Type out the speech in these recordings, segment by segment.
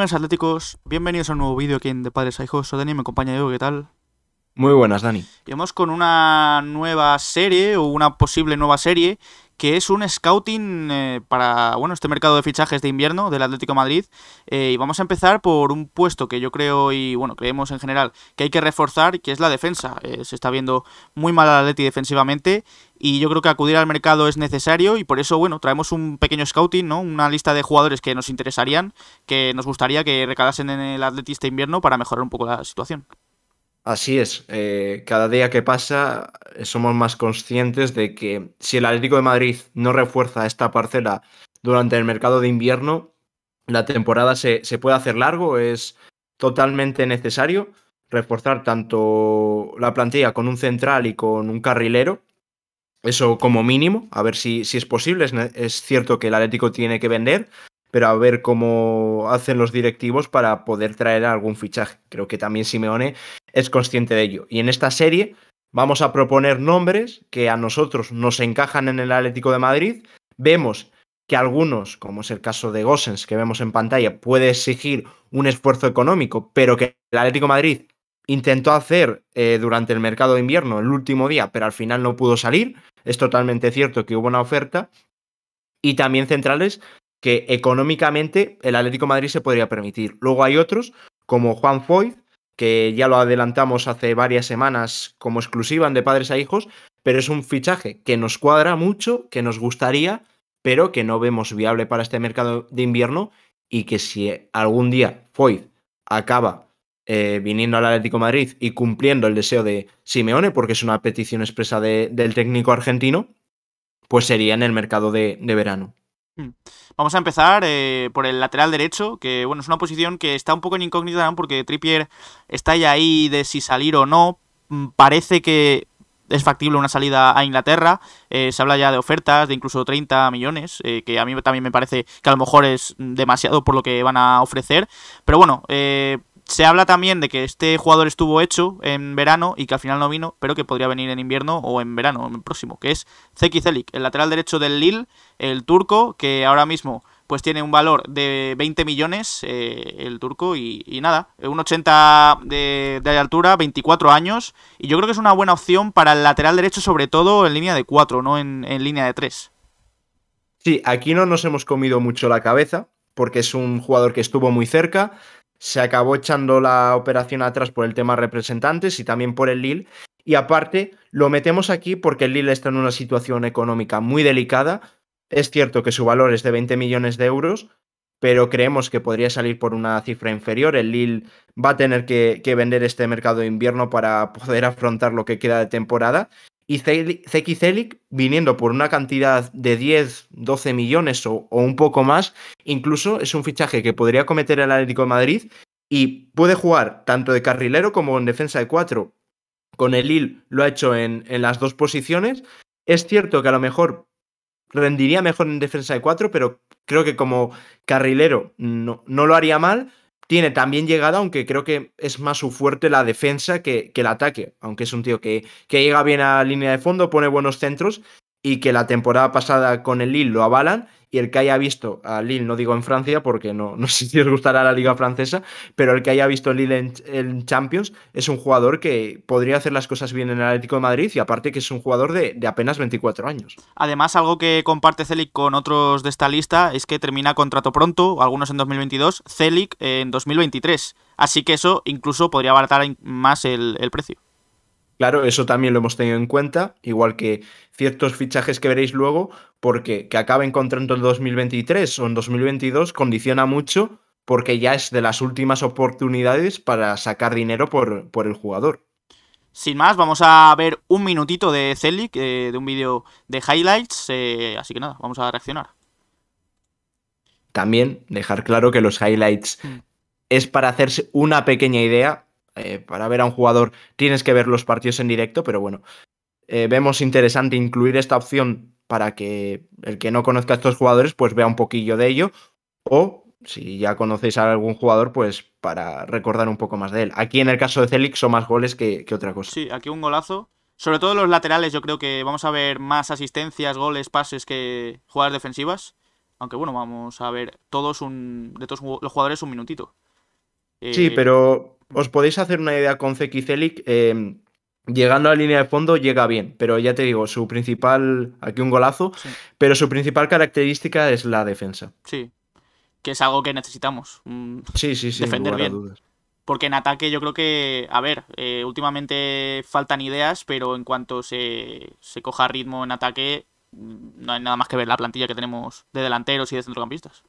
buenas atléticos, bienvenidos a un nuevo vídeo aquí en De Padres a Hijos. Soy Dani, me acompaña Diego, ¿qué tal? Muy buenas, Dani. vamos con una nueva serie o una posible nueva serie que es un scouting eh, para bueno este mercado de fichajes de invierno del Atlético Madrid eh, y vamos a empezar por un puesto que yo creo y bueno creemos en general que hay que reforzar que es la defensa eh, se está viendo muy mal al Atleti defensivamente y yo creo que acudir al mercado es necesario y por eso, bueno, traemos un pequeño scouting, ¿no? Una lista de jugadores que nos interesarían, que nos gustaría que recalasen en el Atletista este invierno para mejorar un poco la situación. Así es, eh, cada día que pasa eh, somos más conscientes de que si el Atlético de Madrid no refuerza esta parcela durante el mercado de invierno, la temporada se puede hacer largo, es totalmente necesario reforzar tanto la plantilla con un central y con un carrilero, eso como mínimo, a ver si, si es posible. Es, cierto que el Atlético tiene que vender, pero a ver cómo hacen los directivos para poder traer algún fichaje. Creo que también Simeone es consciente de ello. Y en esta serie vamos a proponer nombres que a nosotros nos encajan en el Atlético de Madrid. Vemos que algunos, como es el caso de Gossens que vemos en pantalla, puede exigir un esfuerzo económico, pero que el Atlético de Madrid intentó hacer eh, durante el mercado de invierno, el último día, pero al final no pudo salir. Es totalmente cierto que hubo una oferta. Y también centrales que económicamente el Atlético Madrid se podría permitir. Luego hay otros, como Juan Foyt, que ya lo adelantamos hace varias semanas como exclusiva de padres a hijos, pero es un fichaje que nos cuadra mucho, que nos gustaría, pero que no vemos viable para este mercado de invierno y que si algún día Foyt acaba eh, viniendo al Atlético Madrid y cumpliendo el deseo de Simeone, porque es una petición expresa del técnico argentino, pues sería en el mercado de, verano. Hmm. Vamos a empezar eh, por el lateral derecho, que bueno, es una posición que está un poco en incógnita, porque Trippier está ya ahí de si salir o no. Hmm, parece que es factible una salida a Inglaterra. Eh, se habla ya de ofertas de incluso 30 millones, que a mí también me parece que a lo mejor es demasiado por lo que van a ofrecer. Pero bueno, se habla también de que este jugador estuvo hecho en verano y que al final no vino, pero que podría venir en invierno o en verano en el próximo, que es Zeki Zelik, el lateral derecho del Lille, el turco, que ahora mismo pues tiene un valor de 20 millones eh, el turco y, nada, un 80 de, altura, 24 años y yo creo que es una buena opción para el lateral derecho sobre todo en línea de 4, no en, en línea de 3. Sí, aquí no nos hemos comido mucho la cabeza porque es un jugador que estuvo muy cerca, se acabó echando la operación atrás por el tema representantes y también por el LIL. Y aparte, lo metemos aquí porque el LIL está en una situación económica muy delicada. Es cierto que su valor es de 20 millones de euros, pero creemos que podría salir por una cifra inferior. El LIL va a tener que, vender este mercado de invierno para poder afrontar lo que queda de temporada y Zeki Celic, viniendo por una cantidad de 10, 12 millones o, un poco más, incluso es un fichaje que podría cometer el Atlético de Madrid y puede jugar tanto de carrilero como en defensa de 4. Con el Lille lo ha hecho en, las dos posiciones. Es cierto que a lo mejor rendiría mejor en defensa de 4, pero creo que como carrilero no, no lo haría mal tiene también llegada, aunque creo que es más su fuerte la defensa que, el ataque, aunque es un tío que, que, llega bien a línea de fondo, pone buenos centros y que la temporada pasada con el Lille lo avalan. Y el que haya visto a Lille, no digo en Francia porque no, no sé si os gustará la liga francesa, pero el que haya visto el Lille en, Champions es un jugador que podría hacer las cosas bien en el Atlético de Madrid y aparte que es un jugador de, de apenas 24 años. Además, algo que comparte Celic con otros de esta lista es que termina contrato pronto, algunos en 2022, Celic en 2023. Así que eso incluso podría abaratar más el precio. Claro, eso también lo hemos tenido en cuenta, igual que ciertos fichajes que veréis luego, porque que acabe encontrando en 2023 o en 2022 condiciona mucho porque ya es de las últimas oportunidades para sacar dinero por, por el jugador. Sin más, vamos a ver un minutito de Celic, de un vídeo de highlights, eh, así que nada, vamos a reaccionar. También dejar claro que los highlights mm. es para hacerse una pequeña idea eh, para ver a un jugador tienes que ver los partidos en directo, pero bueno, eh, vemos interesante incluir esta opción para que el que no conozca a estos jugadores pues vea un poquillo de ello o si ya conocéis a algún jugador pues para recordar un poco más de él. Aquí en el caso de Celik son más goles que, otra cosa. Sí, aquí un golazo. Sobre todo los laterales yo creo que vamos a ver más asistencias, goles, pases que jugadas defensivas. Aunque bueno, vamos a ver todos un, de todos los jugadores un minutito. Sí, eh, pero os podéis hacer una idea con y Celic, eh, llegando a la línea de fondo llega bien, pero ya te digo, su principal, aquí un golazo, pero su principal característica es la defensa. Sí, que es algo que necesitamos. Mm, sí, sí, sí. Defender bien. Porque en ataque yo creo que, a ver, eh, últimamente faltan ideas, pero en cuanto se, se coja ritmo en ataque, mm, no hay nada más que ver la plantilla que tenemos de delanteros y de centrocampistas.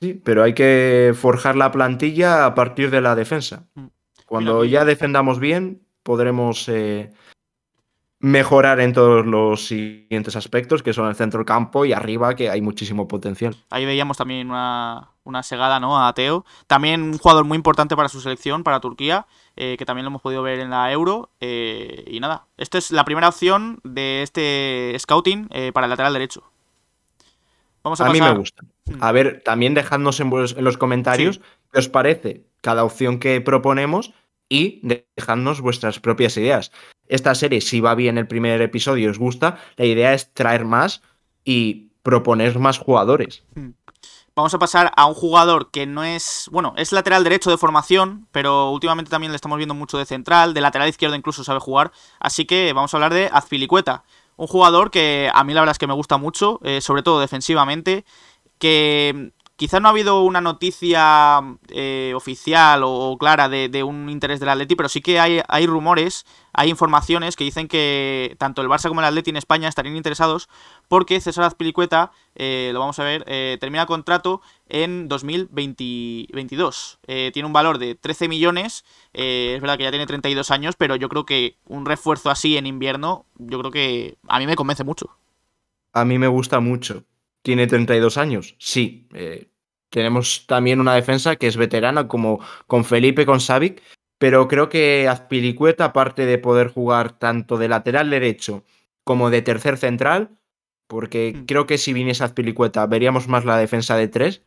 Sí, pero hay que forjar la plantilla a partir de la defensa. Mm. Cuando pues ya defendamos bien, podremos eh, mejorar en todos los siguientes aspectos, que son el centro del campo y arriba, que hay muchísimo potencial. Ahí veíamos también una, una segada ¿no? a Teo. También un jugador muy importante para su selección, para Turquía, eh, que también lo hemos podido ver en la Euro. Eh, y nada, esta es la primera opción de este scouting para el lateral derecho a, mí me gusta. Hmm. A ver, también dejadnos en, los comentarios qué os parece cada opción que proponemos y dejadnos vuestras propias ideas. Esta serie, si va bien el primer episodio os gusta, la idea es traer más y proponer más jugadores. Hmm. Vamos a pasar a un jugador que no es, bueno, es lateral derecho de formación, pero últimamente también le estamos viendo mucho de central, de lateral izquierdo incluso sabe jugar, así que vamos a hablar de Azpilicueta. Un jugador que a mí la verdad es que me gusta mucho, eh, sobre todo defensivamente, que Quizás no ha habido una noticia eh, oficial o, clara de, un interés del Atleti, pero sí que hay, rumores, hay informaciones que dicen que tanto el Barça como el Atleti en España estarían interesados porque César Azpilicueta, eh, lo vamos a ver, termina eh, termina contrato en 2022. tiene un valor de 13 millones, es verdad que ya tiene 32 años, pero yo creo que un refuerzo así en invierno, yo creo que a mí me convence mucho. A mí me gusta mucho tiene 32 años, sí. Eh, tenemos también una defensa que es veterana, como con Felipe, con Savic, pero creo que Azpilicueta, aparte de poder jugar tanto de lateral derecho como de tercer central, porque mm. creo que si viniese Azpilicueta veríamos más la defensa de tres,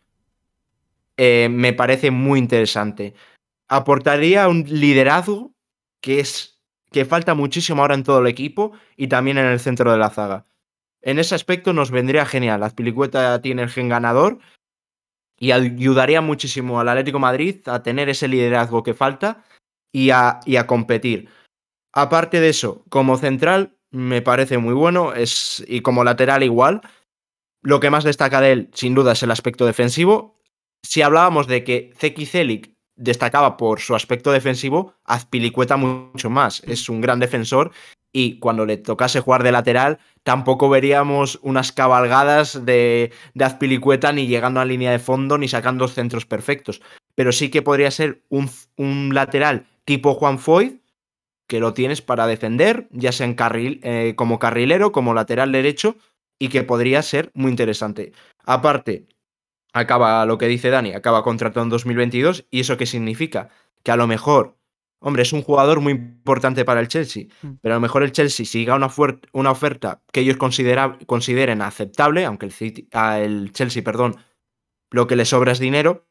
eh, me parece muy interesante. Aportaría un liderazgo que es que falta muchísimo ahora en todo el equipo y también en el centro de la zaga. En ese aspecto nos vendría genial. Azpilicueta tiene el gen ganador y ayudaría muchísimo al Atlético Madrid a tener ese liderazgo que falta y a, competir. Aparte de eso, como central me parece muy bueno y como lateral igual. Lo que más destaca de él, sin duda, es el aspecto defensivo. Si hablábamos de que Zeki destacaba por su aspecto defensivo, Azpilicueta mucho más. Es un gran defensor y cuando le tocase jugar de lateral, tampoco veríamos unas cabalgadas de, de Azpilicueta ni llegando a línea de fondo ni sacando centros perfectos. Pero sí que podría ser un, lateral tipo Juan Foy, que lo tienes para defender, ya sea en carril, eh, como carrilero, como lateral derecho, y que podría ser muy interesante. Aparte, acaba lo que dice Dani, acaba contrato en 2022, ¿y eso qué significa? Que a lo mejor hombre, es un jugador muy importante para el Chelsea, mm. pero a lo mejor el Chelsea siga una, una oferta que ellos consideren aceptable, aunque el, Chelsea, perdón, lo que le sobra es dinero,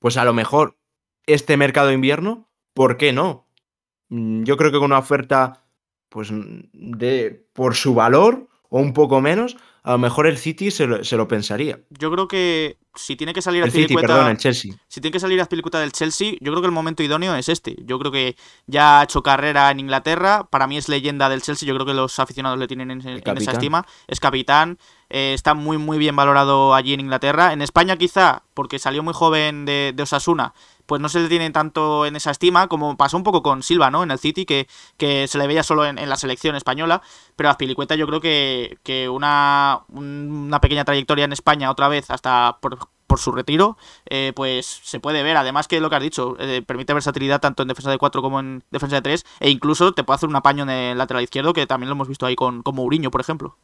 pues a lo mejor este mercado invierno, ¿por qué no? Mm, yo creo que con una oferta, pues, de, por su valor o un poco menos, a lo mejor el City se lo, pensaría. Yo creo que si tiene que salir a City, Chelsea. Si tiene que salir a Pilicueta del Chelsea, yo creo que el momento idóneo es este. Yo creo que ya ha hecho carrera en Inglaterra. Para mí es leyenda del Chelsea. Yo creo que los aficionados le tienen en, esa estima. Es capitán. Eh, está muy, muy bien valorado allí en Inglaterra. En España, quizá, porque salió muy joven de Osasuna pues no se le tiene tanto en esa estima, como pasó un poco con Silva, ¿no? En el City, que, que se le veía solo en, la selección española, pero a Pilicueta yo creo que, una, pequeña trayectoria en España otra vez, hasta por, su retiro, eh, pues se puede ver. Además que lo que has dicho, eh, permite versatilidad tanto en defensa de cuatro como en defensa de tres e incluso te puede hacer un apaño en el lateral izquierdo que también lo hemos visto ahí con, con Mourinho, por ejemplo.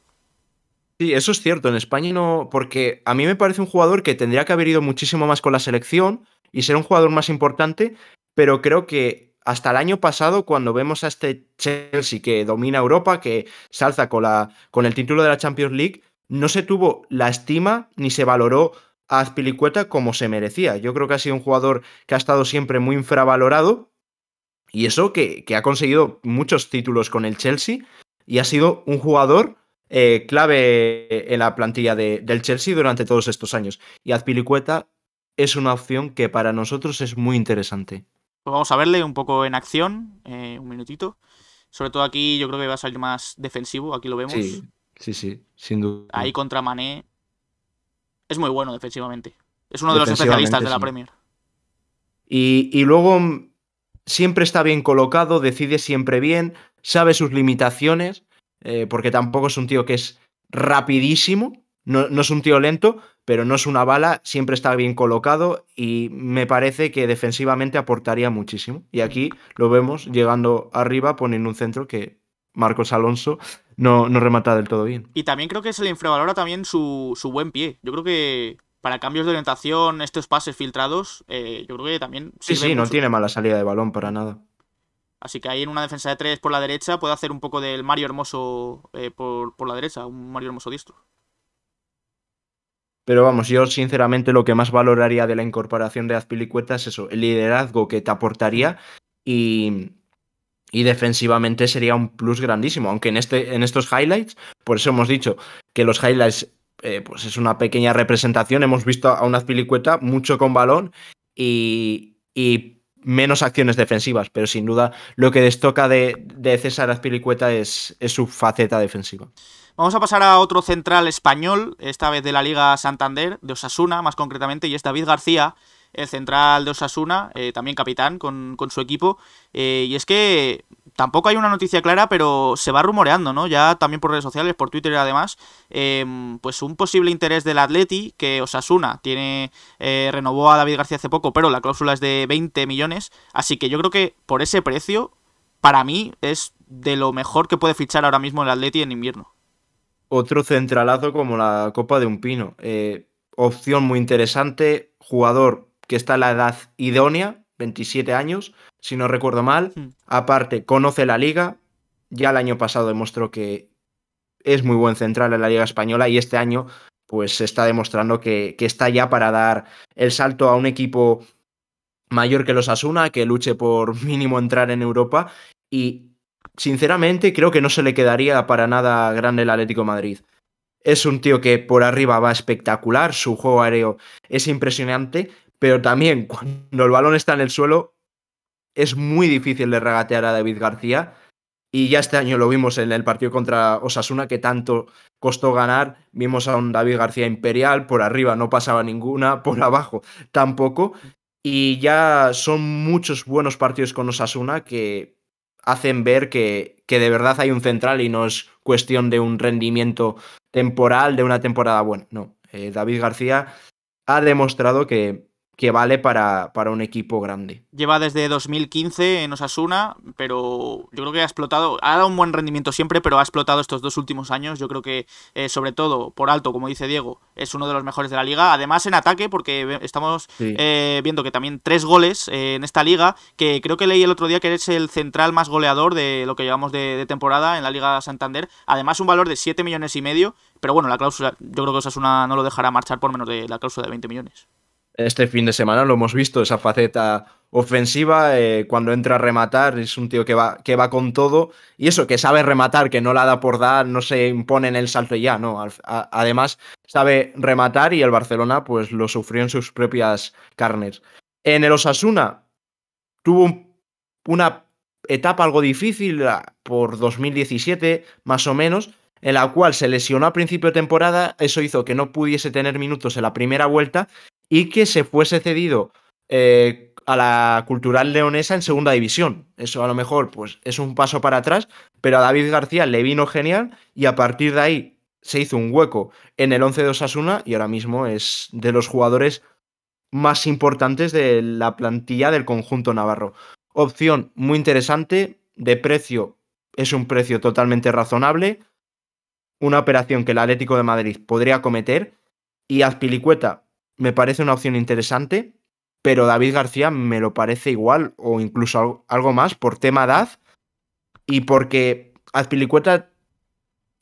Sí, eso es cierto. En España no, porque a mí me parece un jugador que tendría que haber ido muchísimo más con la selección, y ser un jugador más importante, pero creo que hasta el año pasado, cuando vemos a este Chelsea que domina Europa, que salza con, la, con el título de la Champions League, no se tuvo la estima ni se valoró a Azpilicueta como se merecía. Yo creo que ha sido un jugador que ha estado siempre muy infravalorado y eso que, ha conseguido muchos títulos con el Chelsea y ha sido un jugador eh, clave en la plantilla del Chelsea durante todos estos años. Y Azpilicueta es una opción que para nosotros es muy interesante. Pues vamos a verle un poco en acción, eh, un minutito. Sobre todo aquí yo creo que va a salir más defensivo, aquí lo vemos. Sí, sí, sin duda. Ahí contra Mané es muy bueno defensivamente. Es uno de los especialistas de la Premier. Y, luego mm, siempre está bien colocado, decide siempre bien, sabe sus limitaciones, eh, porque tampoco es un tío que es rapidísimo, no, es un tío lento, pero no es una bala, siempre está bien colocado y me parece que defensivamente aportaría muchísimo. Y aquí lo vemos llegando arriba, poniendo un centro que Marcos Alonso no, remata del todo bien. Y también creo que se le infravalora también su, buen pie. Yo creo que para cambios de orientación, estos pases filtrados, eh, yo creo que también... Sí, sí, no tiene mala salida de balón para nada. Así que ahí en una defensa de tres por la derecha puede hacer un poco del Mario Hermoso eh, por la derecha, un Mario Hermoso distro. Pero vamos, yo sinceramente lo que más valoraría de la incorporación de Azpilicueta es eso, el liderazgo que te aportaría y, defensivamente sería un plus grandísimo. Aunque en, este, en estos highlights, por eso hemos dicho que los highlights eh, pues es una pequeña representación. Hemos visto a un Azpilicueta mucho con balón y, menos acciones defensivas, pero sin duda lo que destoca de, de César Azpilicueta es su faceta defensiva. Vamos a pasar a otro central español, esta vez de la Liga Santander, de Osasuna más concretamente, y es David García, el central de Osasuna, eh, también capitán con, su equipo. Eh, y es que tampoco hay una noticia clara, pero se va rumoreando, ¿no? Ya también por redes sociales, por Twitter y además, em, pues un posible interés del Atleti, que Osasuna tiene eh, renovó a David García hace poco, pero la cláusula es de 20 millones, así que yo creo que por ese precio, para mí, es de lo mejor que puede fichar ahora mismo el Atleti en invierno otro centralazo como la copa de un pino. Eh, opción muy interesante, jugador que está a la edad idónea, 27 años, si no recuerdo mal. Hmm. Aparte, conoce la liga, ya el año pasado demostró que es muy buen central en la liga española y este año pues se está demostrando que, que está ya para dar el salto a un equipo mayor que los Asuna, que luche por mínimo entrar en Europa y sinceramente creo que no se le quedaría para nada grande el Atlético Madrid. Es un tío que por arriba va espectacular, su juego aéreo es impresionante, pero también cuando el balón está en el suelo es muy difícil de regatear a David García. Y ya este año lo vimos en el partido contra Osasuna, que tanto costó ganar. Vimos a un David García imperial, por arriba no pasaba ninguna, por abajo tampoco. Y ya son muchos buenos partidos con Osasuna que hacen ver que, de verdad hay un central y no es cuestión de un rendimiento temporal de una temporada buena. No, eh, David García ha demostrado que, que vale para, para, un equipo grande. Lleva desde 2015 en Osasuna, pero yo creo que ha explotado, ha dado un buen rendimiento siempre, pero ha explotado estos dos últimos años. Yo creo que, eh, sobre todo, por alto, como dice Diego, es uno de los mejores de la liga. Además, en ataque, porque estamos eh, viendo que también tres goles eh, en esta liga, que creo que leí el otro día que eres el central más goleador de lo que llevamos de, de temporada en la Liga Santander. Además, un valor de 7 millones y medio, pero bueno, la cláusula, yo creo que Osasuna no lo dejará marchar por menos de la cláusula de 20 millones este fin de semana lo hemos visto, esa faceta ofensiva, eh, cuando entra a rematar, es un tío que va, que va con todo, y eso, que sabe rematar, que no la da por dar, no se impone en el salto ya, no, además sabe rematar y el Barcelona pues lo sufrió en sus propias carnes. En el Osasuna tuvo una etapa algo difícil por 2017, más o menos, en la cual se lesionó a principio de temporada, eso hizo que no pudiese tener minutos en la primera vuelta y que se fuese cedido eh, a la cultural leonesa en segunda división. Eso a lo mejor pues, es un paso para atrás, pero a David García le vino genial y a partir de ahí se hizo un hueco en el 11 de Osasuna y ahora mismo es de los jugadores más importantes de la plantilla del conjunto navarro. Opción muy interesante, de precio es un precio totalmente razonable, una operación que el Atlético de Madrid podría cometer y Azpilicueta me parece una opción interesante, pero David García me lo parece igual o incluso algo, más por tema edad y porque Azpilicueta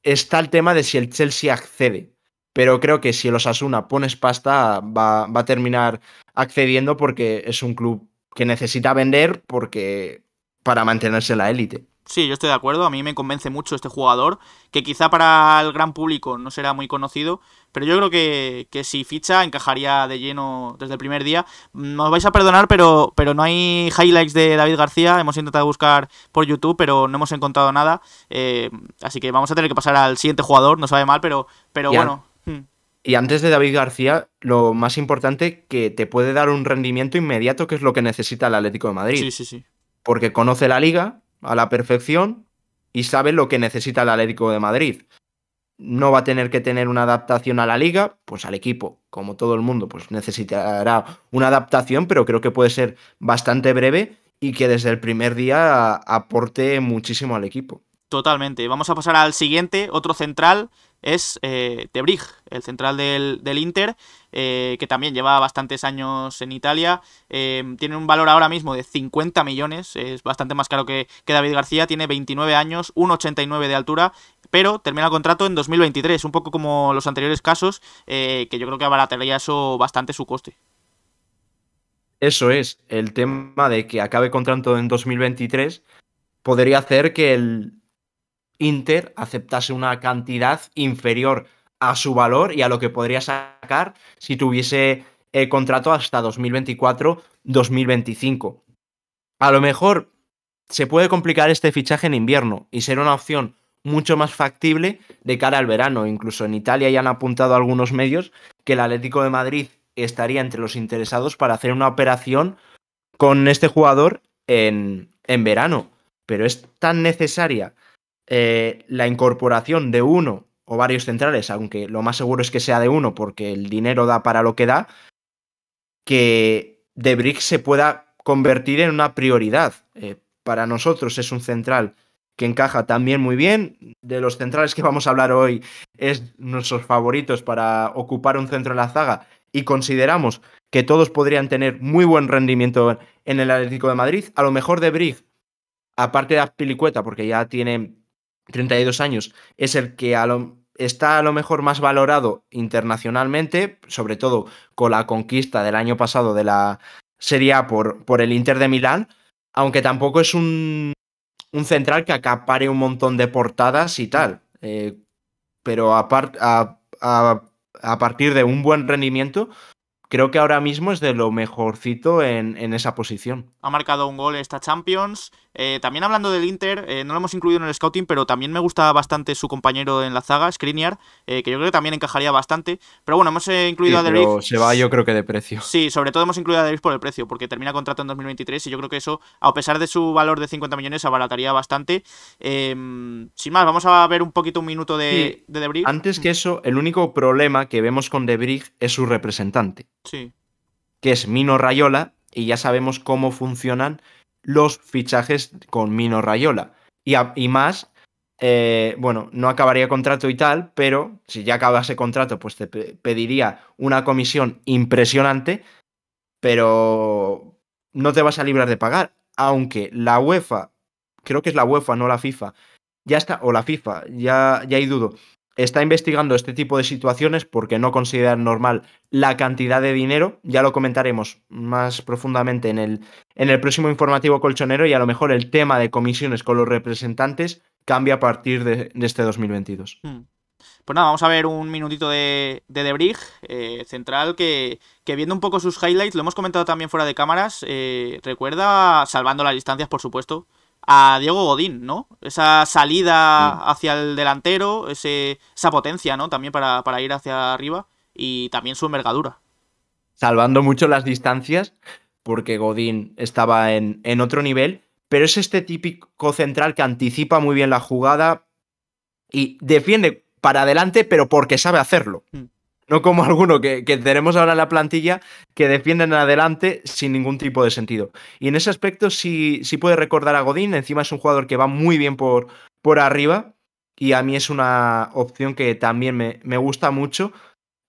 está el tema de si el Chelsea accede. Pero creo que si el Osasuna pones pasta va, va a terminar accediendo porque es un club que necesita vender porque para mantenerse la élite. Sí, yo estoy de acuerdo. A mí me convence mucho este jugador, que quizá para el gran público no será muy conocido, pero yo creo que, si ficha encajaría de lleno desde el primer día. Nos mm, vais a perdonar, pero, pero no hay highlights de David García. Hemos intentado buscar por YouTube, pero no hemos encontrado nada. Eh, así que vamos a tener que pasar al siguiente jugador. No sabe mal, pero, pero bueno. Hmm. Y antes de David García, lo más importante que te puede dar un rendimiento inmediato, que es lo que necesita el Atlético de Madrid. Sí, sí, sí. Porque conoce la liga, a la perfección y sabe lo que necesita el Atlético de Madrid. No va a tener que tener una adaptación a la liga, pues al equipo, como todo el mundo, pues necesitará una adaptación, pero creo que puede ser bastante breve y que desde el primer día aporte muchísimo al equipo. Totalmente. Vamos a pasar al siguiente, otro central, es eh, Tebrig, el central del, Inter, eh, que también lleva bastantes años en Italia. Em, tiene un valor ahora mismo de 50 millones, es bastante más caro que, que David García, tiene 29 años, 1,89 de altura, pero termina el contrato en 2023, un poco como los anteriores casos, eh, que yo creo que abarataría eso bastante su coste. Eso es, el tema de que acabe contrato en 2023 podría hacer que el, Inter aceptase una cantidad inferior a su valor y a lo que podría sacar si tuviese eh, contrato hasta 2024-2025. A lo mejor se puede complicar este fichaje en invierno y ser una opción mucho más factible de cara al verano. Incluso en Italia ya han apuntado algunos medios que el Atlético de Madrid estaría entre los interesados para hacer una operación con este jugador en, en verano. Pero es tan necesaria eh, la incorporación de uno o varios centrales, aunque lo más seguro es que sea de uno porque el dinero da para lo que da, que De se pueda convertir en una prioridad. Eh, para nosotros es un central que encaja también muy bien. De los centrales que vamos a hablar hoy, es nuestros favoritos para ocupar un centro en la zaga y consideramos que todos podrían tener muy buen rendimiento en el Atlético de Madrid. A lo mejor De aparte de Azpilicueta, porque ya tiene 32 años, es el que está a lo mejor más valorado internacionalmente, sobre todo con la conquista del año pasado de la Serie A por, el Inter de Milán, aunque tampoco es un, central que acapare un montón de portadas y tal. Eh, pero a, a, partir de un buen rendimiento, creo que ahora mismo es de lo mejorcito en esa posición. Ha marcado un gol esta Champions, eh, también hablando del Inter, eh, no lo hemos incluido en el scouting, pero también me gusta bastante su compañero en la zaga, Skriniar, eh, que yo creo que también encajaría bastante. Pero bueno, hemos incluido a Derrick. Se va, yo creo que de precio. Sí, sobre todo hemos incluido a Derrick por el precio, porque termina contrato en 2023 y yo creo que eso, a pesar de su valor de 50 millones, abarataría bastante. Em, sin más, vamos a ver un poquito un minuto de, sí. de Antes que mm. eso, el único problema que vemos con Debrick es su representante. Sí. Que es Mino Rayola, y ya sabemos cómo funcionan los fichajes con Mino Rayola. Y, más, eh, bueno, no acabaría contrato y tal, pero si ya acabase contrato, pues te pediría una comisión impresionante, pero no te vas a librar de pagar. Aunque la UEFA, creo que es la UEFA, no la FIFA, ya está, o la FIFA, ya, ya hay dudo, está investigando este tipo de situaciones porque no considera normal la cantidad de dinero. Ya lo comentaremos más profundamente en el, en el próximo informativo colchonero y a lo mejor el tema de comisiones con los representantes cambia a partir de, este 2022. Hmm. Pues nada, vamos a ver un minutito de, de Debrig, eh, central, que, viendo un poco sus highlights, lo hemos comentado también fuera de cámaras, eh, recuerda, salvando las distancias, por supuesto, a Diego Godín, ¿no? Esa salida hacia el delantero, ese, esa potencia, ¿no? También para, para ir hacia arriba y también su envergadura. Salvando mucho las distancias, porque Godín estaba en, en otro nivel, pero es este típico central que anticipa muy bien la jugada y defiende para adelante, pero porque sabe hacerlo. Mm. No como alguno que, tenemos ahora en la plantilla que defienden adelante sin ningún tipo de sentido. Y en ese aspecto sí, sí puede recordar a Godín. Encima es un jugador que va muy bien por, por arriba. Y a mí es una opción que también me, me gusta mucho.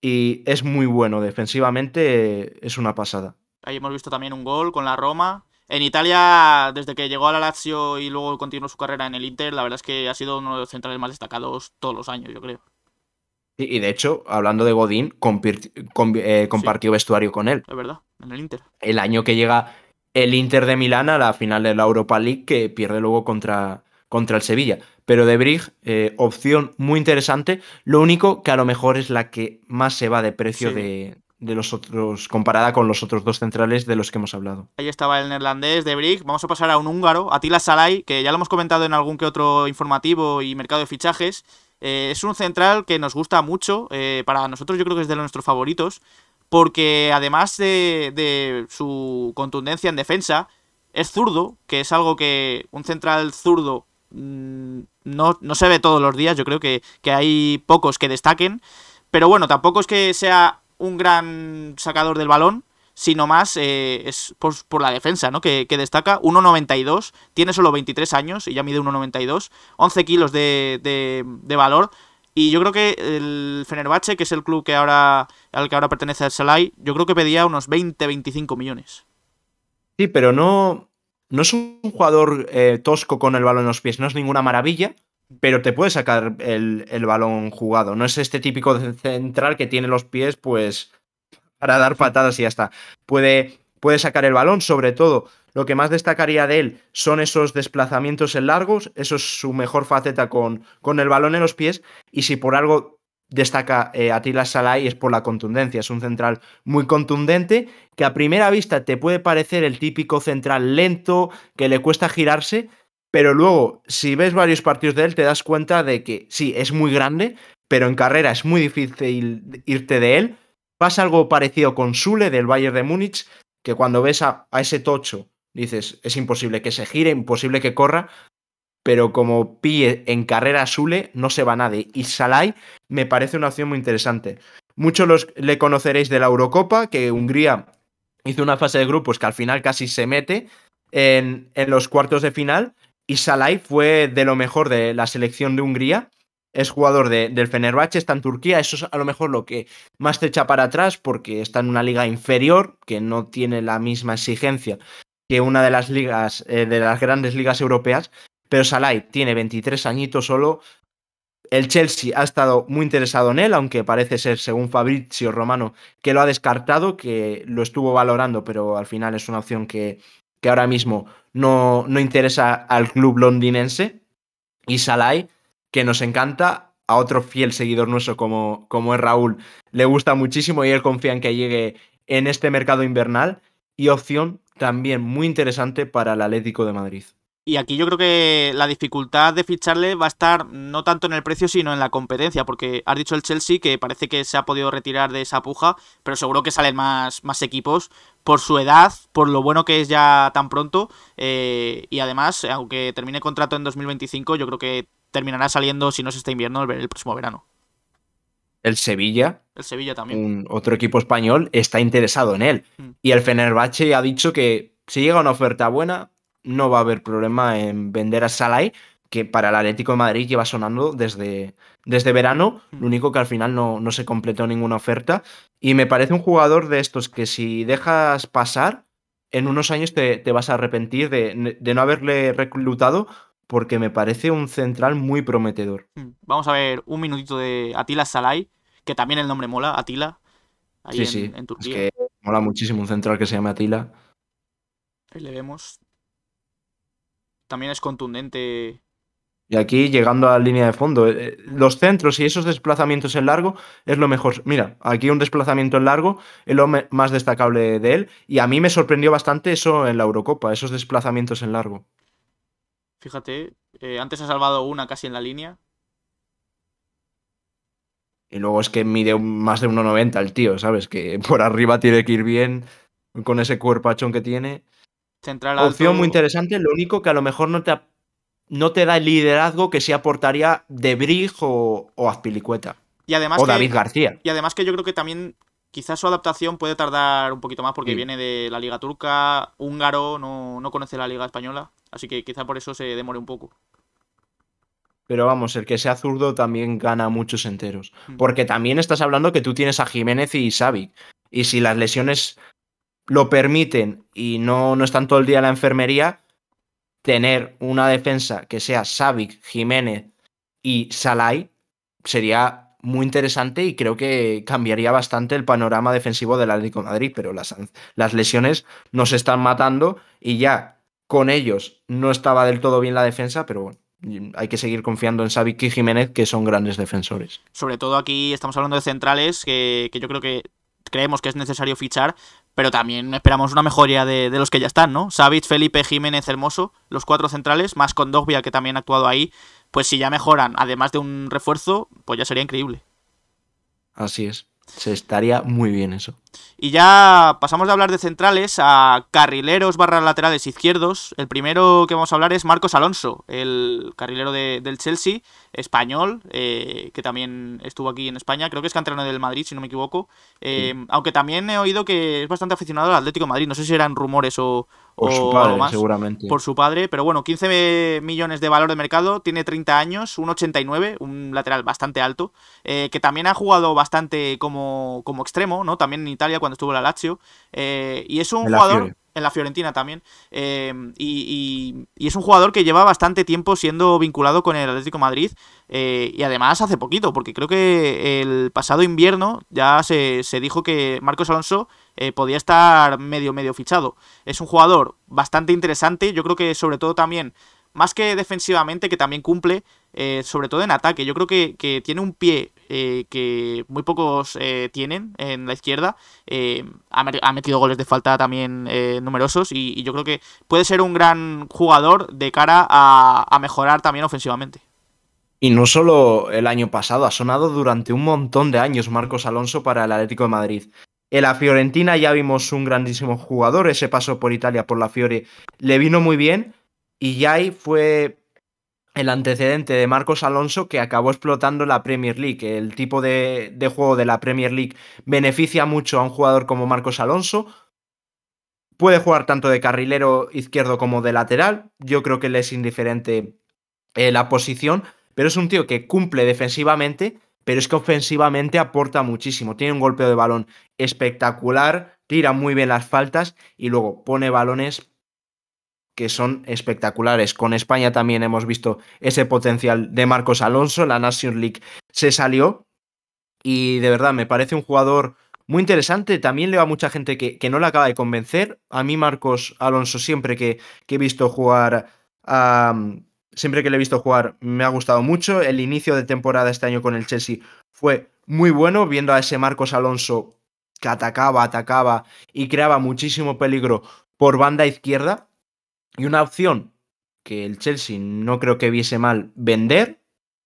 Y es muy bueno defensivamente. Eh, es una pasada. Ahí hemos visto también un gol con la Roma. En Italia, desde que llegó a la Lazio y luego continuó su carrera en el Inter, la verdad es que ha sido uno de los centrales más destacados todos los años, yo creo. Y, de hecho, hablando de Godín, eh, compartió vestuario con él. Es verdad, en el Inter. El año que llega el Inter de Milán a la final de la Europa League, que pierde luego contra, contra el Sevilla. Pero De Brig, eh, opción muy interesante. Lo único que a lo mejor es la que más se va de precio de, los otros, comparada con los otros dos centrales de los que hemos hablado. Ahí estaba el neerlandés de Brig, Vamos a pasar a un húngaro, Atila Salai, que ya lo hemos comentado en algún que otro informativo y mercado de fichajes. Eh, es un central que nos gusta mucho, eh, para nosotros yo creo que es de nuestros favoritos, porque además de, su contundencia en defensa, es zurdo, que es algo que un central zurdo mm, no, se ve todos los días, yo creo que, que hay pocos que destaquen, pero bueno, tampoco es que sea un gran sacador del balón, sino más eh, es por, la defensa, ¿no? Que, destaca 1,92, tiene solo 23 años y ya mide 1,92, 11 kilos de, de, de, valor. Y yo creo que el Fenerbahce, que es el club que ahora, al que ahora pertenece el Salai, yo creo que pedía unos 20-25 millones. Sí, pero no, no es un jugador eh, tosco con el balón en los pies, no es ninguna maravilla, pero te puede sacar el, el balón jugado. No es este típico central que tiene los pies, pues para dar patadas y ya está. Puede, puede sacar el balón, sobre todo. Lo que más destacaría de él son esos desplazamientos en largos, eso es su mejor faceta con, con el balón en los pies. Y si por algo destaca eh, Atila Salai es por la contundencia. Es un central muy contundente que a primera vista te puede parecer el típico central lento, que le cuesta girarse, pero luego si ves varios partidos de él te das cuenta de que sí, es muy grande, pero en carrera es muy difícil irte de él. Pasa algo parecido con Sule del Bayern de Múnich, que cuando ves a, ese tocho dices, es imposible que se gire, imposible que corra, pero como pie en carrera Sule, no se va nadie. Y Salai me parece una opción muy interesante. Muchos le conoceréis de la Eurocopa, que Hungría hizo una fase de grupos que al final casi se mete en, en los cuartos de final. Y Salai fue de lo mejor de la selección de Hungría es jugador del Fenerbahce, está en Turquía, eso es a lo mejor lo que más te echa para atrás porque está en una liga inferior que no tiene la misma exigencia que una de las ligas, eh, de las grandes ligas europeas, pero Salai tiene 23 añitos solo. El Chelsea ha estado muy interesado en él, aunque parece ser, según Fabrizio Romano, que lo ha descartado, que lo estuvo valorando, pero al final es una opción que, que ahora mismo no, no interesa al club londinense. Y Salai que nos encanta. A otro fiel seguidor nuestro como, como es Raúl, le gusta muchísimo y él confía en que llegue en este mercado invernal. Y opción también muy interesante para el Atlético de Madrid. Y aquí yo creo que la dificultad de ficharle va a estar no tanto en el precio, sino en la competencia, porque has dicho el Chelsea que parece que se ha podido retirar de esa puja, pero seguro que salen más, más equipos por su edad, por lo bueno que es ya tan pronto, eh, y además, aunque termine contrato en 2025, yo creo que terminará saliendo, si no es este invierno, el, el próximo verano. El Sevilla. El Sevilla también. otro equipo español está interesado en él. Mm. Y el Fenerbahce ha dicho que si llega una oferta buena, no va a haber problema en vender a Salai, que para el Atlético de Madrid lleva sonando desde, desde verano. Mm. Lo único que al final no, no, se completó ninguna oferta. Y me parece un jugador de estos que si dejas pasar, en unos años te, vas a arrepentir de, de, no haberle reclutado porque me parece un central muy prometedor. Mm, vamos a ver un minutito de Atila Salay, que también el nombre mola, Atila. Ahí sí, en, sí. Es que mola muchísimo un central que se llama Atila. Ahí le vemos. También es contundente. Y aquí llegando a la línea de fondo, eh, los centros y esos desplazamientos en largo es lo mejor. Mira, aquí un desplazamiento en largo es lo más destacable de él y a mí me sorprendió bastante eso en la Eurocopa, esos desplazamientos en largo. Fíjate, eh, antes ha salvado una casi en la línea. Y luego es que mide más de 1,90 el tío, ¿sabes? Que por arriba tiene que ir bien con ese cuerpachón que tiene. Central Opción muy interesante, lo único que a lo mejor no te, da el liderazgo que sí aportaría De o, Azpilicueta. Y además o David García. Y además que yo creo que también quizás su adaptación puede tardar un poquito más porque viene de la Liga Turca, húngaro, no conoce la Liga Española. Así que quizá por eso se demore un poco. Pero vamos, el que sea zurdo también gana muchos enteros. Mm. Porque también estás hablando que tú tienes a Jiménez y Savic. Y si las lesiones lo permiten y no, no están todo el día en la enfermería, tener una defensa que sea Savic, Jiménez y Salai sería muy interesante y creo que cambiaría bastante el panorama defensivo del Atlético de Madrid, pero las, las lesiones nos están matando y ya con ellos no estaba del todo bien la defensa, pero bueno hay que seguir confiando en Savic y Jiménez, que son grandes defensores. Sobre todo aquí estamos hablando de centrales, que, yo creo que creemos que es necesario fichar, pero también esperamos una mejoría de, de los que ya están, ¿no? Savic, Felipe, Jiménez, Hermoso, los cuatro centrales, más con Dogbia, que también ha actuado ahí, pues si ya mejoran, además de un refuerzo, pues ya sería increíble. Así es, se estaría muy bien eso. Y ya pasamos de hablar de centrales a carrileros barra laterales izquierdos. El primero que vamos a hablar es Marcos Alonso, el carrilero del Chelsea, español, eh, que también estuvo aquí en España. Creo que es canterano del Madrid, si no me equivoco. Eh, aunque también he oído que es bastante aficionado al Atlético de Madrid. No sé si eran rumores o, por más, seguramente. Por su padre, pero bueno, 15 millones de valor de mercado, tiene 30 años, un 89, un lateral bastante alto, eh, que también ha jugado bastante como, extremo, ¿no? También Italia cuando estuvo en la Lazio. Eh, y es un jugador en la Fiorentina también. Eh, y, es un jugador que lleva bastante tiempo siendo vinculado con el Atlético Madrid. Eh, y además hace poquito, porque creo que el pasado invierno ya se, dijo que Marcos Alonso podía estar medio, medio fichado. Es un jugador bastante interesante. Yo creo que sobre todo también más que defensivamente, que también cumple, eh, sobre todo en ataque. Yo creo que, que tiene un pie eh, que muy pocos eh, tienen en la izquierda. Ha, metido goles de falta también numerosos y, yo creo que puede ser un gran jugador de cara a, a mejorar también ofensivamente. Y no solo el año pasado, ha sonado durante un montón de años Marcos Alonso para el Atlético de Madrid. En la Fiorentina ya vimos un grandísimo jugador, ese paso por Italia por la Fiore le vino muy bien, y ahí fue el antecedente de Marcos Alonso que acabó explotando la Premier League. El tipo de, juego de la Premier League beneficia mucho a un jugador como Marcos Alonso. Puede jugar tanto de carrilero izquierdo como de lateral. Yo creo que le es indiferente eh, la posición, pero es un tío que cumple defensivamente, pero es que ofensivamente aporta muchísimo. Tiene un golpeo de balón espectacular, tira muy bien las faltas y luego pone balones que son espectaculares. Con España también hemos visto ese potencial de Marcos Alonso, la National League se salió y de verdad me parece un jugador muy interesante. También va a mucha gente que, que no le acaba de convencer. A mí Marcos Alonso siempre que, he visto jugar... siempre que le he visto jugar me ha gustado mucho. El inicio de temporada este año con el Chelsea fue muy bueno, viendo a ese Marcos Alonso que atacaba, atacaba y creaba muchísimo peligro por banda izquierda. Y una opción que el Chelsea no creo que viese mal vender.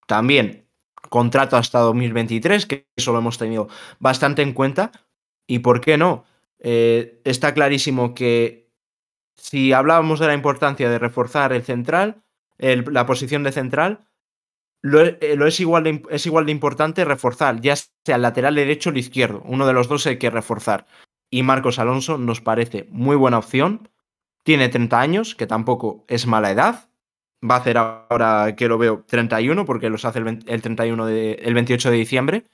También contrato hasta 2023, que eso lo hemos tenido bastante en cuenta. ¿Y por qué no? Eh, está clarísimo que si hablábamos de la importancia de reforzar el central, la posición de central, lo, eh, es, igual es igual de importante reforzar, ya sea el lateral derecho o el izquierdo. Uno de los dos hay que reforzar. Y Marcos Alonso nos parece muy buena opción tiene 30 años, que tampoco es mala edad. Va a hacer ahora que lo veo 31, porque los hace el, 28 de diciembre.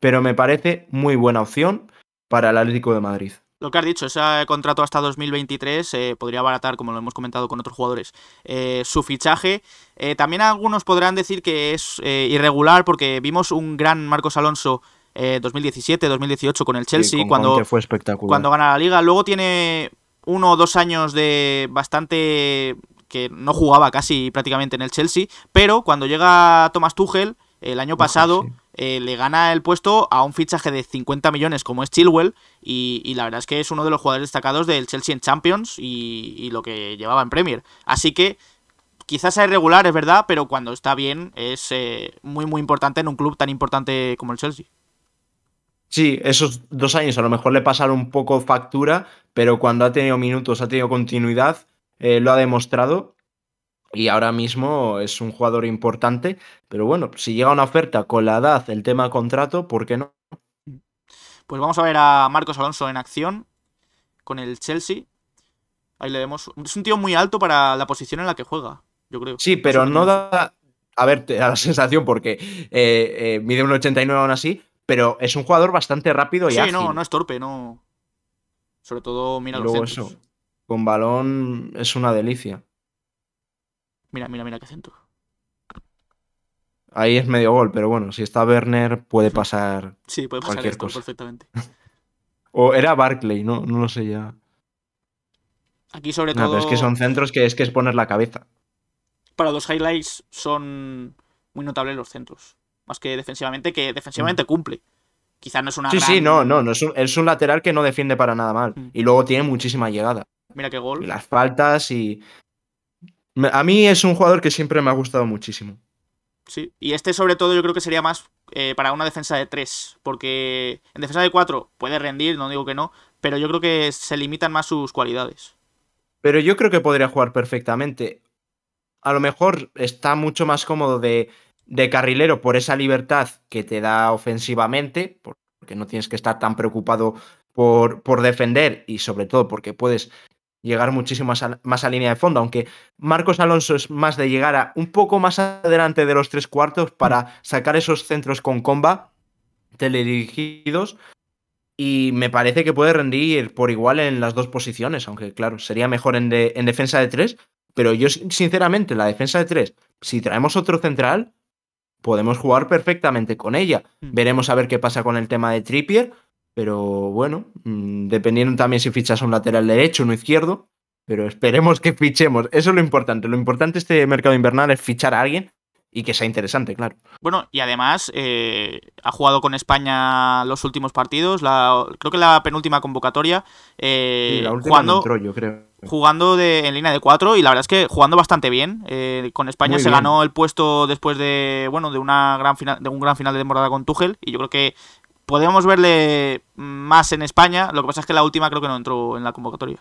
Pero me parece muy buena opción para el Atlético de Madrid. Lo que has dicho, ese contrato hasta 2023 eh, podría abaratar, como lo hemos comentado con otros jugadores, eh, su fichaje. Eh, también algunos podrán decir que es irregular porque vimos un gran Marcos Alonso 2017-2018 con el Chelsea cuando, fue espectacular. cuando gana la liga. Luego tiene uno o dos años de bastante que no jugaba casi prácticamente en el Chelsea, pero cuando llega Thomas Tuchel el año pasado eh, le gana el puesto a un fichaje de 50 millones como es Chilwell y, la verdad es que es uno de los jugadores destacados del Chelsea en Champions y, lo que llevaba en Premier. Así que quizás es irregular, es verdad, pero cuando está bien es eh, muy muy importante en un club tan importante como el Chelsea. Sí, esos dos años a lo mejor le pasaron un poco factura, pero cuando ha tenido minutos, ha tenido continuidad, eh, lo ha demostrado y ahora mismo es un jugador importante. Pero bueno, si llega una oferta con la edad, el tema contrato, ¿por qué no? Pues vamos a ver a Marcos Alonso en acción con el Chelsea. Ahí le vemos. Es un tío muy alto para la posición en la que juega, yo creo. Sí, pero no da. A ver, la sensación porque eh, eh, mide un 89 aún así, pero es un jugador bastante rápido y sí, no, no es torpe, no. Sobre todo, mira y eso, con balón es una delicia. Mira, mira, mira qué centro. Ahí es medio gol, pero bueno, si está Werner puede pasar. Sí, puede pasar cualquier cosa. perfectamente. o era Barclay, no, no lo sé ya. Aquí sobre todo. Pero es que son centros que es que es poner la cabeza. Para los highlights son muy notables los centros más que defensivamente, que defensivamente mm. cumple. Quizás no es una. Sí, sí, no, no, no es, un, lateral que no defiende para nada mal. Mm. Y luego tiene muchísima llegada. Mira qué gol. las faltas y. A mí es un jugador que siempre me ha gustado muchísimo. Sí, y este sobre todo yo creo que sería más eh, para una defensa de 3, porque en defensa de 4 puede rendir, no digo que no, pero yo creo que se limitan más sus cualidades. Pero yo creo que podría jugar perfectamente. A lo mejor está mucho más cómodo de de carrilero por esa libertad que te da ofensivamente, porque no tienes que estar tan preocupado por, por defender y sobre todo porque puedes llegar muchísimo más a, línea de fondo, aunque Marcos Alonso es más de llegar a un poco más adelante de los tres cuartos para sacar esos centros con comba teledirigidos y me parece que puede rendir por igual en las dos posiciones, aunque claro, sería mejor en, en defensa de tres, pero yo sinceramente la defensa de tres, si traemos otro central, podemos jugar perfectamente con ella. Hmm. Veremos a ver qué pasa con el tema de Trippier, pero bueno, mm, dependiendo también si fichas un lateral derecho, o un izquierdo, pero esperemos que fichemos. Eso es lo importante. Lo importante de este mercado invernal es fichar a alguien y que sea interesante, claro. Bueno, y además eh, ha jugado con España los últimos partidos, la, creo que la penúltima convocatoria, eh, jugando, de, en línea de cuatro y la verdad es que jugando bastante bien. Eh, con España se ganó el puesto después de bueno de una gran final, de un gran final de temporada con Tuchel y yo creo que podemos verle más en España. Lo que pasa es que la última creo que no entró en la convocatoria.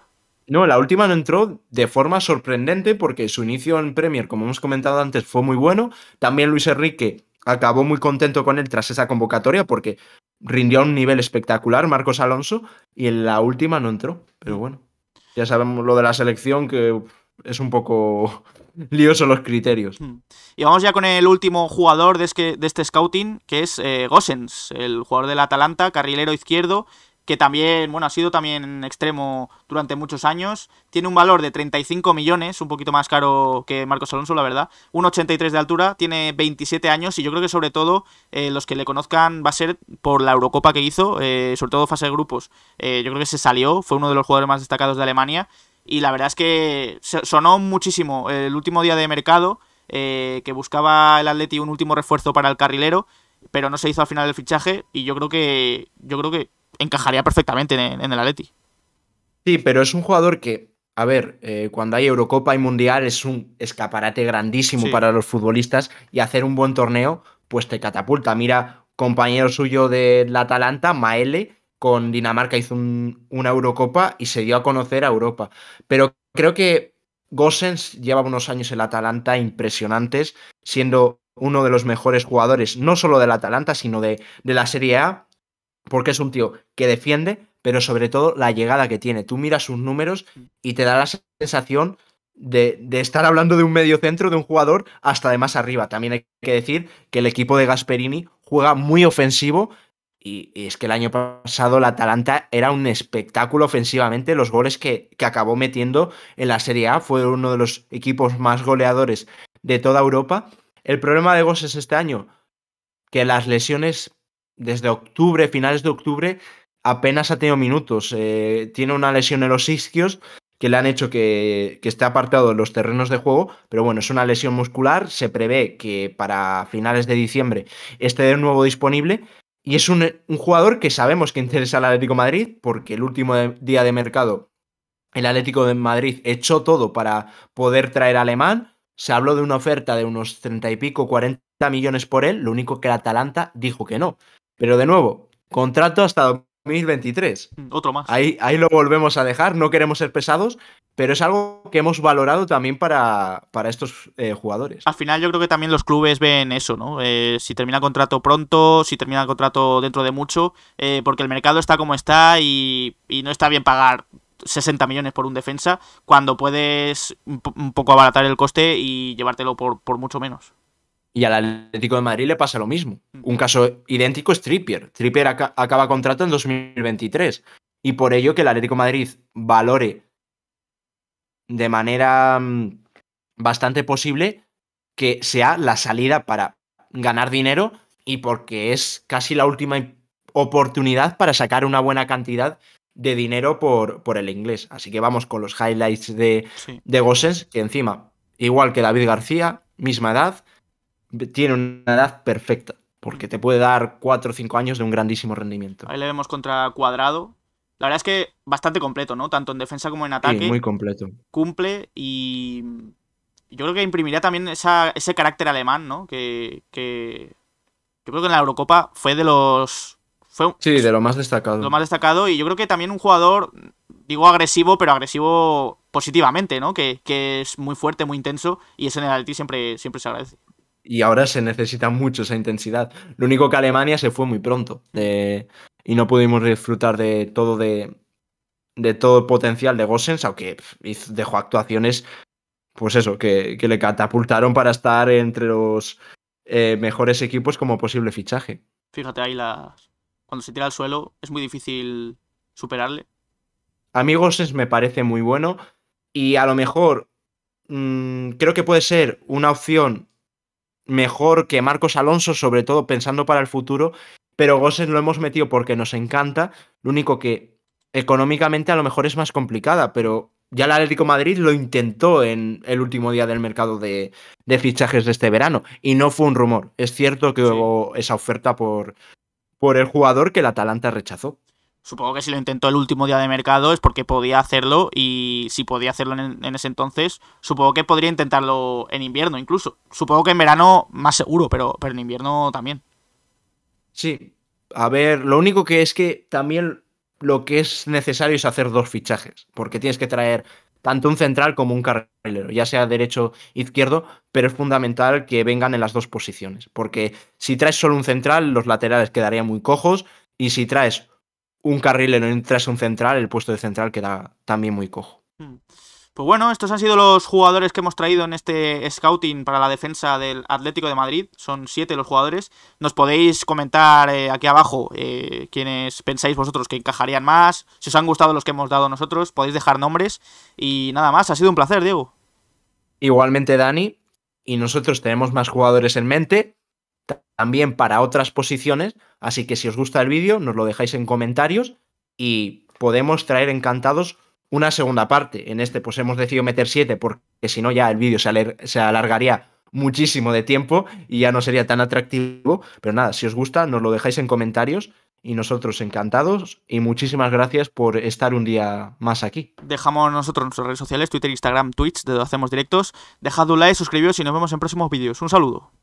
No, la última no entró de forma sorprendente porque su inicio en Premier, como hemos comentado antes, fue muy bueno. También Luis Enrique acabó muy contento con él tras esa convocatoria porque rindió a un nivel espectacular Marcos Alonso y en la última no entró. Pero bueno, ya sabemos lo de la selección que es un poco lioso los criterios. Hmm. Y vamos ya con el último jugador de este, de este scouting, que es eh, Gosens, el jugador del Atalanta, carrilero izquierdo, que también, bueno, ha sido también extremo durante muchos años. Tiene un valor de 35 millones, un poquito más caro que Marcos Alonso, la verdad. Un 83 de altura, tiene 27 años y yo creo que sobre todo eh, los que le conozcan va a ser por la Eurocopa que hizo, eh, sobre todo fase de grupos. Eh, yo creo que se salió, fue uno de los jugadores más destacados de Alemania y la verdad es que sonó muchísimo el último día de mercado que buscaba el Atleti un último refuerzo para el carrilero. Pero no se hizo al final del fichaje y yo creo que yo creo que encajaría perfectamente en, el Atleti. Sí, pero es un jugador que, a ver, eh, cuando hay Eurocopa y Mundial es un escaparate grandísimo para los futbolistas y hacer un buen torneo, pues te catapulta. Mira, compañero suyo del Atalanta, Maele, con Dinamarca hizo una Eurocopa y se dio a conocer a Europa. Pero creo que Gossens lleva unos años en el Atalanta impresionantes, siendo uno de los mejores jugadores, no solo del Atalanta, sino de, de la Serie A porque es un tío que defiende, pero sobre todo la llegada que tiene. Tú miras sus números mm. y te da la sensación de, estar hablando de un medio centro, de un jugador, hasta de más arriba. También hay que decir que el equipo de Gasperini juega muy ofensivo. Y, es que el año pasado la Atalanta era un espectáculo ofensivamente. Los goles que, acabó metiendo en la Serie A fue uno de los equipos más goleadores de toda Europa. El problema de es este año, que las lesiones desde octubre, finales de octubre, apenas ha tenido minutos. Eh, tiene una lesión en los isquios que le han hecho que, esté apartado de los terrenos de juego, pero bueno, es una lesión muscular, se prevé que para finales de diciembre esté de nuevo disponible y es un, jugador que sabemos que interesa al Atlético de Madrid porque el último día de mercado el Atlético de Madrid echó todo para poder traer a Alemán, se habló de una oferta de unos 30 y pico, 40 millones por él, lo único que el Atalanta dijo que no. Pero de nuevo, contrato hasta 2023. Otro más. Ahí, ahí lo volvemos a dejar, no queremos ser pesados, pero es algo que hemos valorado también para, para estos eh, jugadores. Al final yo creo que también los clubes ven eso, ¿no? Eh, si termina contrato pronto, si termina contrato dentro de mucho, eh, porque el mercado está como está y, no está bien pagar 60 millones por un defensa cuando puedes un, poco abaratar el coste y llevártelo por, por mucho menos. Y al Atlético de Madrid le pasa lo mismo. Un caso idéntico es Trippier. Trippier acaba contrato en 2023. Y por ello que el Atlético de Madrid valore de manera mm, bastante posible que sea la salida para ganar dinero y porque es casi la última oportunidad para sacar una buena cantidad de dinero por, por el inglés. Así que vamos con los highlights de, de Gossens, que encima, igual que David García, misma edad, tiene una edad perfecta, porque mm. te puede dar 4 o 5 años de un grandísimo rendimiento. Ahí le vemos contra Cuadrado. La verdad es que bastante completo, ¿no? Tanto en defensa como en ataque. muy completo. Cumple y yo creo que imprimiría también ese carácter alemán, ¿no? Que, que yo creo que en la Eurocopa fue de los... sí, de lo más destacado. Lo más destacado y yo creo que también un jugador, digo agresivo, pero agresivo positivamente, ¿no? Que, es muy fuerte, muy intenso y ese en el Alti siempre, siempre se agradece y ahora se necesita mucho esa intensidad. Lo único que Alemania se fue muy pronto eh, y no pudimos disfrutar de todo de, todo el potencial de Gossens, aunque dejó actuaciones, pues eso, que, le catapultaron para estar entre los eh, mejores equipos como posible fichaje. Fíjate ahí la... Cuando se tira al suelo es muy difícil superarle. A mí Gossens me parece muy bueno y a lo mejor mm, creo que puede ser una opción mejor que Marcos Alonso, sobre todo pensando para el futuro, pero Gossens lo hemos metido porque nos encanta, lo único que económicamente a lo mejor es más complicada, pero ya el Atlético Madrid lo intentó en el último día del mercado de, fichajes de este verano y no fue un rumor. Es cierto que hubo esa oferta por, por el jugador que el Atalanta rechazó. Supongo que si lo intentó el último día de mercado es porque podía hacerlo y si podía hacerlo en, ese entonces, supongo que podría intentarlo en invierno incluso. Supongo que en verano más seguro, pero, pero en invierno también. Sí, a ver, lo único que es que también lo que es necesario es hacer dos fichajes, porque tienes que traer tanto un central como un carrilero, ya sea derecho izquierdo, pero es fundamental que vengan en las dos posiciones, porque si traes solo un central, los laterales quedarían muy cojos, y si traes un carril en un tras un central, el puesto de central queda también muy cojo. Hmm. Pues bueno, estos han sido los jugadores que hemos traído en este scouting para la defensa del Atlético de Madrid. Son siete los jugadores. Nos podéis comentar eh, aquí abajo eh, quiénes quienes pensáis vosotros que encajarían más. Si os han gustado los que hemos dado nosotros, podéis dejar nombres. Y nada más, ha sido un placer, Diego. Igualmente, Dani. Y nosotros tenemos más jugadores en mente, también para otras posiciones. Así que si os gusta el vídeo, nos lo dejáis en comentarios y podemos traer encantados una segunda parte. En este, pues hemos decidido meter siete porque si no, ya el vídeo se, se alargaría muchísimo de tiempo y ya no sería tan atractivo. Pero nada, si os gusta, nos lo dejáis en comentarios y nosotros encantados y muchísimas gracias por estar un día más aquí. Dejamos nosotros nuestras redes sociales, Twitter, Instagram, Twitch, de donde hacemos directos. Dejad un like, suscribiros y nos vemos en próximos vídeos. Un saludo.